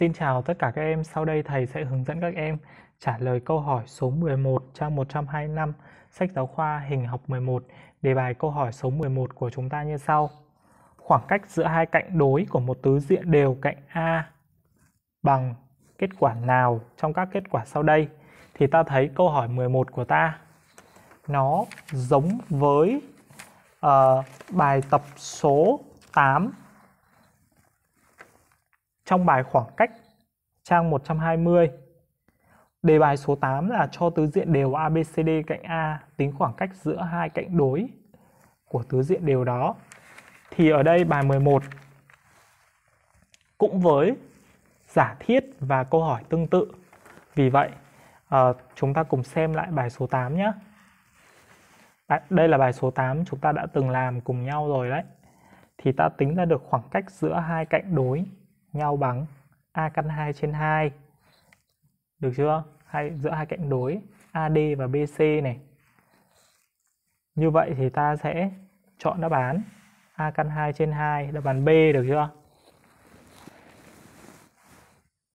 Xin chào tất cả các em, sau đây thầy sẽ hướng dẫn các em trả lời câu hỏi số 11 trang 125 sách giáo khoa hình học 11. Đề bài câu hỏi số 11 của chúng ta như sau. Khoảng cách giữa hai cạnh đối của một tứ diện đều cạnh A bằng kết quả nào trong các kết quả sau đây? Thì ta thấy câu hỏi 11 của ta nó giống với uh, bài tập số 8 trong bài khoảng cách trang 120. Đề bài số 8 là cho tứ diện đều ABCD cạnh A tính khoảng cách giữa hai cạnh đối của tứ diện đều đó. Thì ở đây bài 11 cũng với giả thiết và câu hỏi tương tự. Vì vậy, à, chúng ta cùng xem lại bài số 8 nhé. Đây là bài số 8 chúng ta đã từng làm cùng nhau rồi đấy. Thì ta tính ra được khoảng cách giữa hai cạnh đối nhau bằng a căn 2 trên 2. Được chưa? Hai giữa hai cạnh đối AD và BC này. Như vậy thì ta sẽ chọn đáp án a căn 2 trên 2 đáp án B được chưa?